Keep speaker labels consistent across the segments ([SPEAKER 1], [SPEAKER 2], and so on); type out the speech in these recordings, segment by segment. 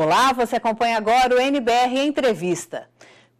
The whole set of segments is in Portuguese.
[SPEAKER 1] Olá,
[SPEAKER 2] você acompanha agora o NBR Entrevista.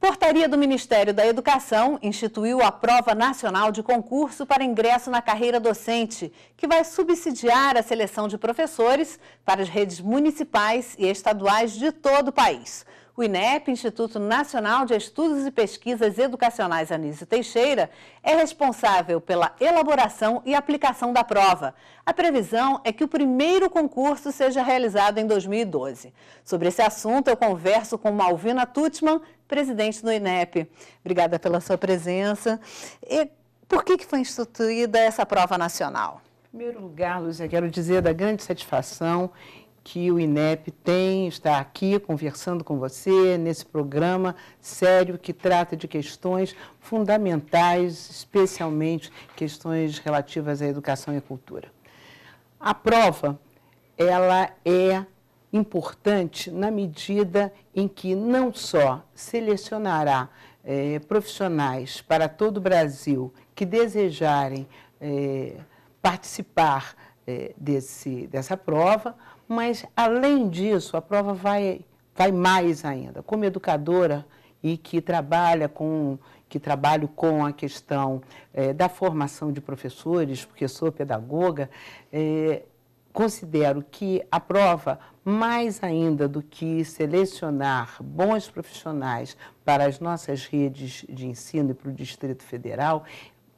[SPEAKER 2] Portaria do Ministério da Educação instituiu a Prova Nacional de Concurso para Ingresso na Carreira Docente, que vai subsidiar a seleção de professores para as redes municipais e estaduais de todo o país. O INEP, Instituto Nacional de Estudos e Pesquisas Educacionais Anísio Teixeira, é responsável pela elaboração e aplicação da prova. A previsão é que o primeiro concurso seja realizado em 2012. Sobre esse assunto, eu converso com Malvina Tutman, presidente do INEP. Obrigada pela sua presença. E por que, que foi instituída essa prova nacional?
[SPEAKER 1] Em primeiro lugar, Lúcia, quero dizer da grande satisfação que o INEP tem, está aqui conversando com você nesse programa sério que trata de questões fundamentais, especialmente questões relativas à educação e à cultura. A prova, ela é importante na medida em que não só selecionará eh, profissionais para todo o Brasil que desejarem eh, participar eh, desse, dessa prova, mas, além disso, a prova vai, vai mais ainda. Como educadora e que trabalha com que trabalho com a questão é, da formação de professores, porque sou pedagoga, é, considero que a prova, mais ainda do que selecionar bons profissionais para as nossas redes de ensino e para o Distrito Federal,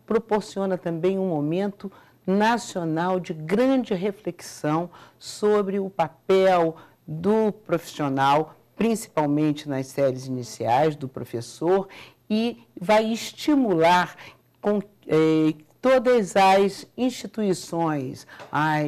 [SPEAKER 1] proporciona também um momento nacional de grande reflexão sobre o papel do profissional, principalmente nas séries iniciais, do professor, e vai estimular com, eh, todas as instituições, as,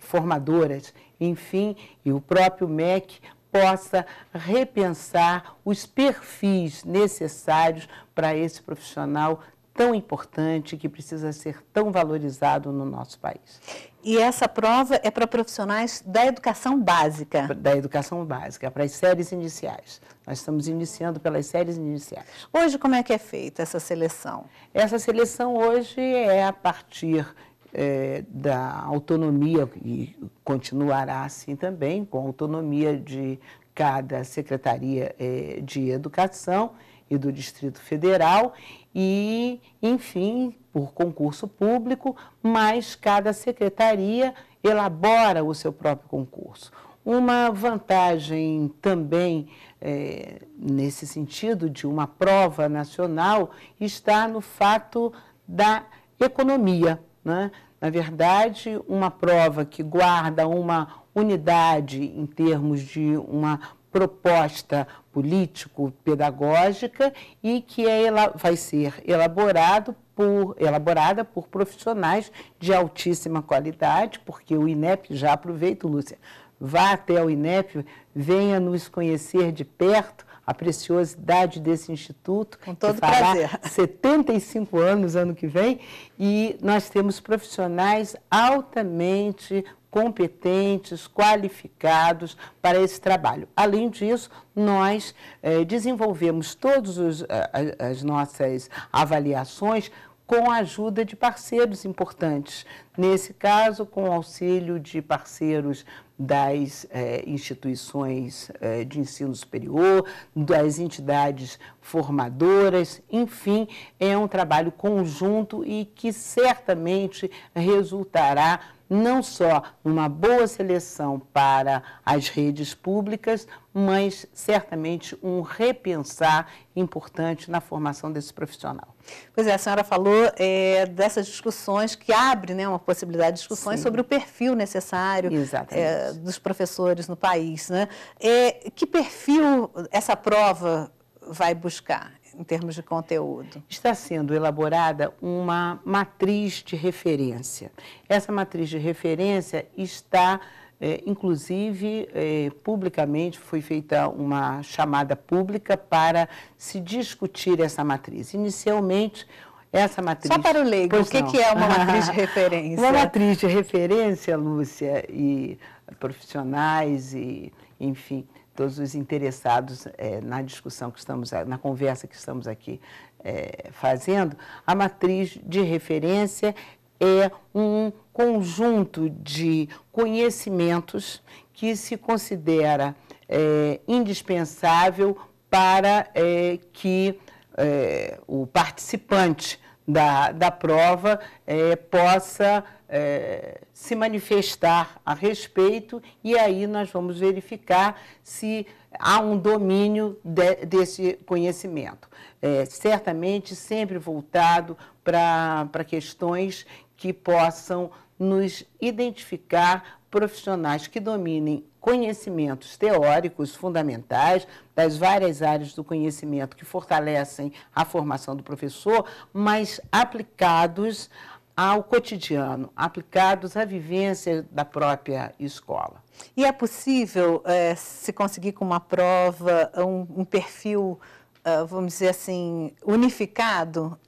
[SPEAKER 1] formadoras, enfim, e o próprio MEC possa repensar os perfis necessários para esse profissional tão importante, que precisa ser tão valorizado no nosso país. E essa prova é para profissionais da educação básica? Da educação básica, para as séries iniciais. Nós estamos iniciando pelas séries iniciais. Hoje, como é que é feita essa seleção? Essa seleção hoje é a partir é, da autonomia, e continuará assim também, com a autonomia de cada Secretaria é, de Educação e do Distrito Federal e, enfim, por concurso público, mas cada secretaria elabora o seu próprio concurso. Uma vantagem também é, nesse sentido de uma prova nacional está no fato da economia. Né? Na verdade, uma prova que guarda uma unidade em termos de uma proposta político-pedagógica e que é, vai ser elaborado por, elaborada por profissionais de altíssima qualidade, porque o INEP já aproveita, Lúcia, vá até o INEP, venha nos conhecer de perto a preciosidade desse instituto. Com todo que fará prazer. 75 anos ano que vem e nós temos profissionais altamente competentes, qualificados para esse trabalho. Além disso, nós eh, desenvolvemos todas eh, as nossas avaliações com a ajuda de parceiros importantes. Nesse caso, com o auxílio de parceiros das eh, instituições de ensino superior, das entidades formadoras, enfim, é um trabalho conjunto e que certamente resultará não só uma boa seleção para as redes públicas, mas certamente um repensar importante na formação desse profissional. Pois é, a senhora falou é, dessas discussões que abre né, uma possibilidade de discussões
[SPEAKER 2] Sim. sobre o perfil necessário é, dos professores no país. Né? É,
[SPEAKER 1] que perfil essa prova vai buscar? em termos de conteúdo? Está sendo elaborada uma matriz de referência. Essa matriz de referência está é, inclusive, é, publicamente foi feita uma chamada pública para se discutir essa matriz. Inicialmente, essa matriz. Só para o leigo, o que, que, é uma matriz de referência? uma matriz de referência, Lúcia, e profissionais, e enfim, todos os interessados é, na discussão que estamos, na conversa que estamos aqui é, fazendo, a matriz de referência é um conjunto de conhecimentos que se considera é, indispensável para é, que é, o participante da, da prova é, possa é, se manifestar a respeito e aí nós vamos verificar se há um domínio de, desse conhecimento. É, certamente sempre voltado para questões que possam nos identificar profissionais que dominem conhecimentos teóricos fundamentais das várias áreas do conhecimento que fortalecem a formação do professor, mas aplicados ao cotidiano, aplicados à vivência da própria escola. E é possível é, se conseguir com uma
[SPEAKER 2] prova um, um perfil, uh, vamos dizer assim, unificado,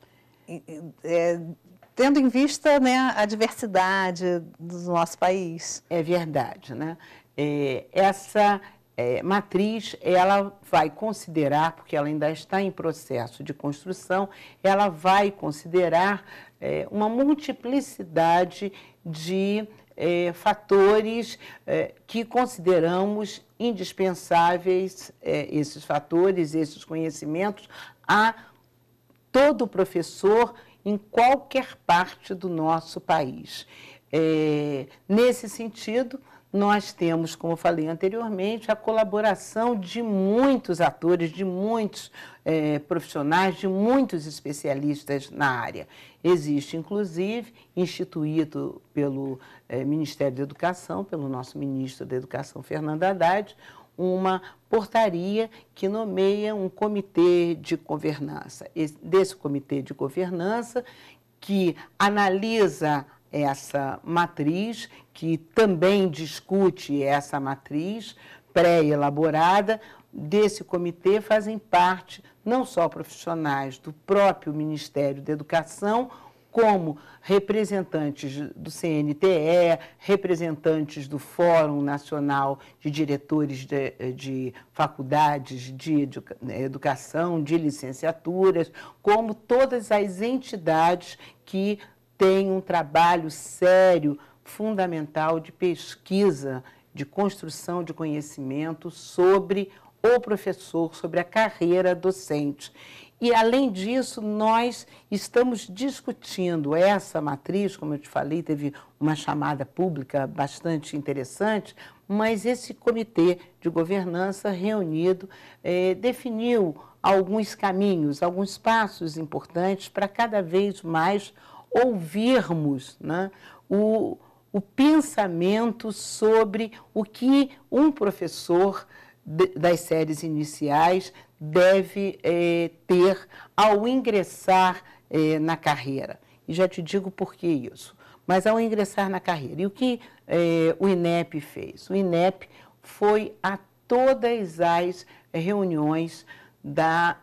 [SPEAKER 2] é, tendo em vista né, a diversidade do
[SPEAKER 1] nosso país? É verdade, né? É, essa é, matriz, ela vai considerar, porque ela ainda está em processo de construção, ela vai considerar é, uma multiplicidade de é, fatores é, que consideramos indispensáveis, é, esses fatores, esses conhecimentos, a todo professor em qualquer parte do nosso país. É, nesse sentido, nós temos, como eu falei anteriormente, a colaboração de muitos atores, de muitos é, profissionais, de muitos especialistas na área. Existe, inclusive, instituído pelo é, Ministério da Educação, pelo nosso ministro da Educação, Fernando Haddad, uma portaria que nomeia um comitê de governança. Esse, desse comitê de governança, que analisa essa matriz, que também discute essa matriz pré-elaborada, desse comitê fazem parte não só profissionais do próprio Ministério da Educação, como representantes do CNTE, representantes do Fórum Nacional de Diretores de, de, Faculdades de Educação, de Licenciaturas, como todas as entidades que tem um trabalho sério, fundamental de pesquisa, de construção de conhecimento sobre o professor, sobre a carreira docente. E, além disso, nós estamos discutindo essa matriz, como eu te falei, teve uma chamada pública bastante interessante, mas esse comitê de governança reunido eh, definiu alguns caminhos, alguns passos importantes para cada vez mais ouvirmos né, o, o pensamento sobre o que um professor de, das séries iniciais deve é, ter ao ingressar é, na carreira. E já te digo por que isso. Mas ao ingressar na carreira. E o que é, o INEP fez? O INEP foi a todas as reuniões da,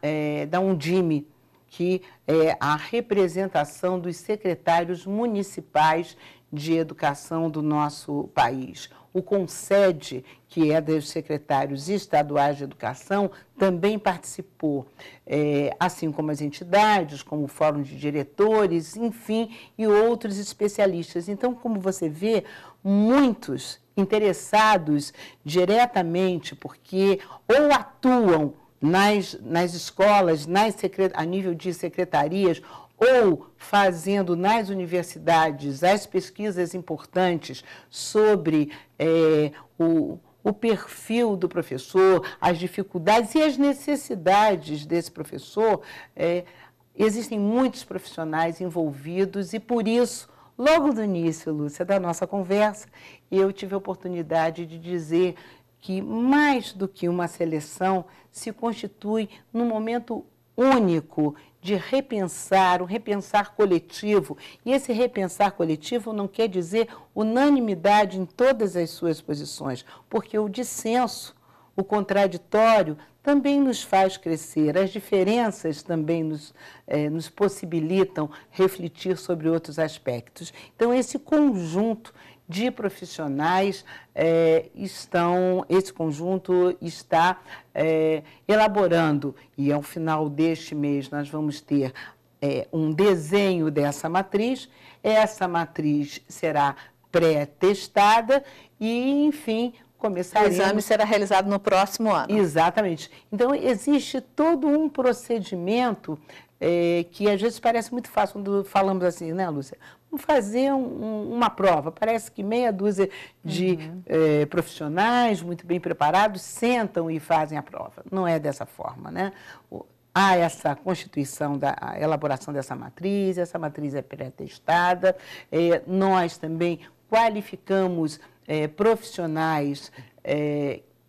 [SPEAKER 1] da Undime que é, a representação dos secretários municipais de educação do nosso país. O CONSED, que é dos secretários estaduais de educação, também participou, é, assim como as entidades, como o Fórum de Diretores, enfim, e outros especialistas. Então, como você vê, muitos interessados diretamente, porque ou atuam nas, nas escolas, nas secret, a nível de secretarias, ou fazendo nas universidades as pesquisas importantes sobre é, o, o perfil do professor, as dificuldades e as necessidades desse professor, é, existem muitos profissionais envolvidos e por isso, logo do início, Lúcia, da nossa conversa, eu tive a oportunidade de dizer que, mais do que uma seleção, se constitui num momento único de repensar, um repensar coletivo. E esse repensar coletivo não quer dizer unanimidade em todas as suas posições, porque o dissenso, o contraditório, também nos faz crescer, as diferenças também nos, eh, nos possibilitam refletir sobre outros aspectos. Então, esse conjunto de profissionais é, estão, esse conjunto está é, elaborando, e ao final deste mês nós vamos ter é, um desenho dessa matriz. Essa matriz será pré-testada e, enfim, começaremos... O exame será realizado no próximo ano. Exatamente. Então, existe todo um procedimento é, que às vezes parece muito fácil quando falamos assim, né, Lúcia? fazer um, uma prova. Parece que meia dúzia de uhum. Eh, profissionais muito bem preparados sentam e fazem a prova. Não é dessa forma, né? O, há essa constituição da elaboração dessa matriz, essa matriz é pré-testada. Eh, nós também qualificamos eh, profissionais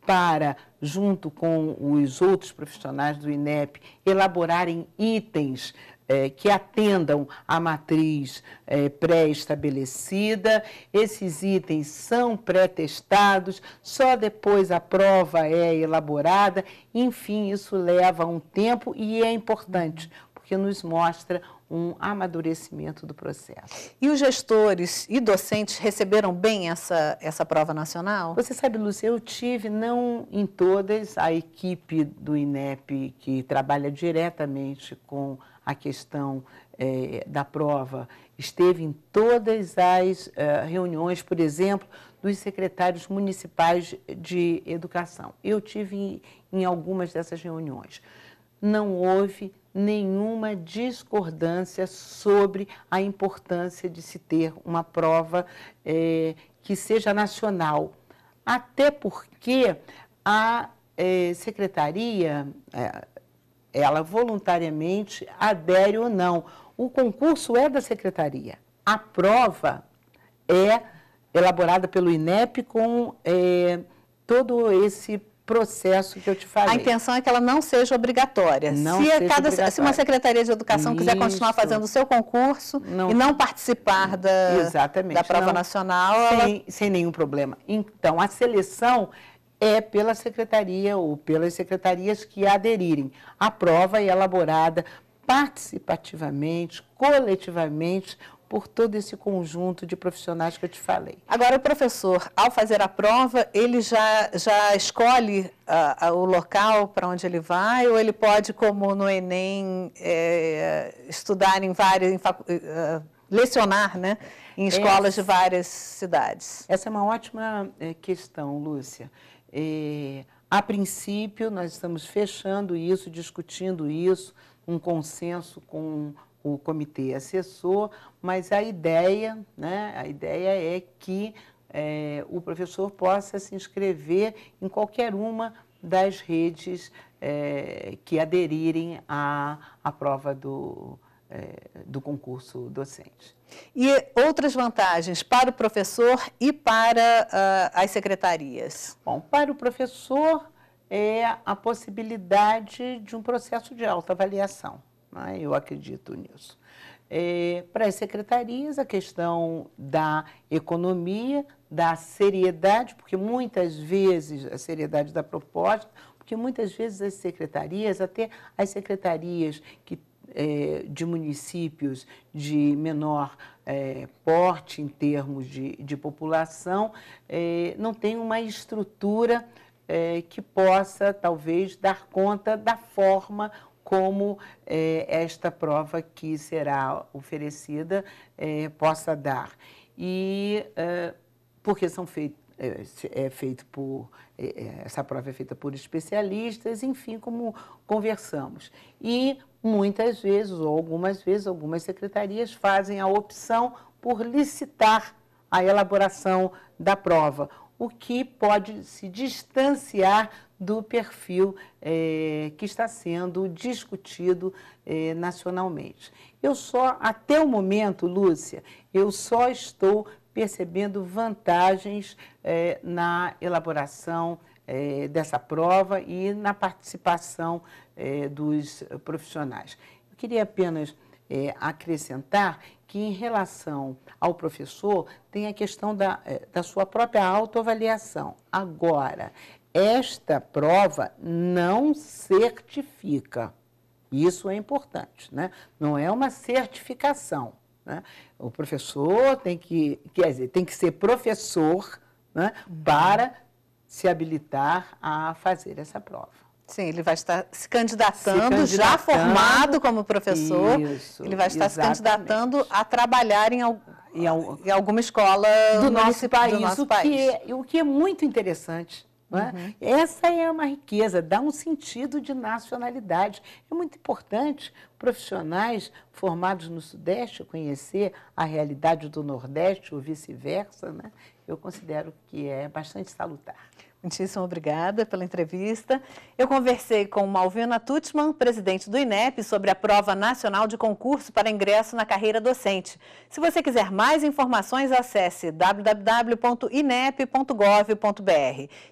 [SPEAKER 1] para, junto com os outros profissionais do INEP, elaborarem itens é, que atendam à matriz é, pré-estabelecida. Esses itens são pré-testados, só depois a prova é elaborada. Enfim, isso leva um tempo e é importante, porque nos mostra um amadurecimento do processo. E os gestores e docentes receberam bem essa, essa prova nacional? Você sabe, Lúcia, eu tive, não em todas, a equipe do INEP que trabalha diretamente com a questão é, da prova, esteve em todas as é, reuniões, por exemplo, dos secretários municipais de educação. Eu tive em, algumas dessas reuniões. Não houve nenhuma discordância sobre a importância de se ter uma prova é, que seja nacional. Até porque a é, secretaria, ela voluntariamente adere ou não. O concurso é da secretaria. A prova é elaborada pelo INEP com é, todo esse processo que eu te falei. A intenção é que ela não seja obrigatória. Não se, é seja cada, obrigatória. se uma secretaria de educação Isso. quiser continuar fazendo o
[SPEAKER 2] seu concurso não. e não participar da,
[SPEAKER 1] Exatamente. da prova não. nacional, sem, ela... sem nenhum problema. Então, a seleção é pela secretaria ou pelas secretarias que aderirem. A prova é elaborada participativamente, coletivamente, por todo esse conjunto de profissionais que eu te falei.
[SPEAKER 2] Agora, o professor, ao fazer a prova, ele já, já escolhe uh, o local para onde ele vai ou ele pode, como no Enem, é, estudar em várias. Em uh, lecionar né, em é. escolas essa, de várias cidades?
[SPEAKER 1] Essa é uma ótima eh, questão, Lúcia a princípio, nós estamos fechando isso, discutindo isso, um consenso com o comitê assessor, mas a ideia, né, a ideia é que é, o professor possa se inscrever em qualquer uma das redes é, que aderirem à, à prova do, é, do concurso docente.
[SPEAKER 2] E outras vantagens para o professor
[SPEAKER 1] e para uh, as secretarias? Bom, para o professor é a possibilidade de um processo de autoavaliação, né? eu acredito nisso. É, para as secretarias, a questão da economia, da seriedade, porque muitas vezes a seriedade da proposta, porque muitas vezes as secretarias, até as secretarias que é, de municípios de menor é, porte em termos de, de população, é, não tem uma estrutura é, que possa, talvez, dar conta da forma como é, esta prova que será oferecida possa dar. E porque são feitos é feito por essa prova é feita por especialistas, enfim, como conversamos. E muitas vezes, ou algumas vezes, algumas secretarias fazem a opção por licitar a elaboração da prova, o que pode se distanciar do perfil é, que está sendo discutido é, nacionalmente. Eu só, até o momento, Lúcia, eu só estou percebendo vantagens é, na elaboração é, dessa prova e na participação é, dos profissionais. Eu queria apenas é, acrescentar que, em relação ao professor, tem a questão da, é, da sua própria autoavaliação. Agora, esta prova não certifica. Isso é importante, né? não é uma certificação. Né? O professor tem que, quer dizer, tem que ser professor né, uhum. para se habilitar a fazer essa prova. Sim, ele vai estar se candidatando, se candidatando já formado como professor. Isso, ele vai estar exatamente. se
[SPEAKER 2] candidatando a trabalhar em, em, alguma escola do nosso, país, do nosso país. que,
[SPEAKER 1] é, o que é muito interessante é? Uhum. Essa é uma riqueza, dá um sentido de nacionalidade. É muito importante profissionais formados no Sudeste conhecer a realidade do Nordeste ou vice-versa. Né? Eu considero que é bastante salutar. Muitíssimo obrigada pela entrevista.
[SPEAKER 2] Eu conversei com Malvina Tutman, presidente do INEP, sobre a Prova Nacional de Concurso para Ingresso na Carreira Docente. Se você quiser mais informações, acesse www.inep.gov.br.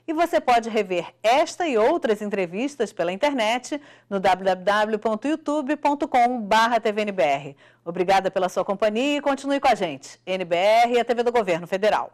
[SPEAKER 2] E você pode rever esta e outras entrevistas pela internet no www.youtube.com.br. Obrigada pela sua companhia e continue com a gente. NBR e a TV do Governo Federal.